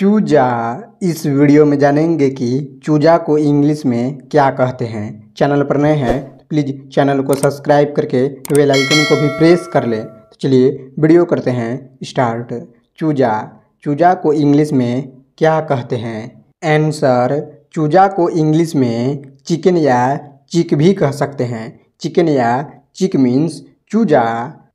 चूजा इस वीडियो में जानेंगे कि चूजा को इंग्लिश में क्या कहते हैं चैनल पर नए हैं तो प्लीज़ चैनल को सब्सक्राइब करके बेल आइकन को भी प्रेस कर लें तो चलिए वीडियो करते हैं स्टार्ट चूजा चूजा को इंग्लिश में क्या कहते हैं आंसर चूजा को इंग्लिश में चिकन या चिक भी कह सकते हैं चिकन या चिक मीन्स चूजा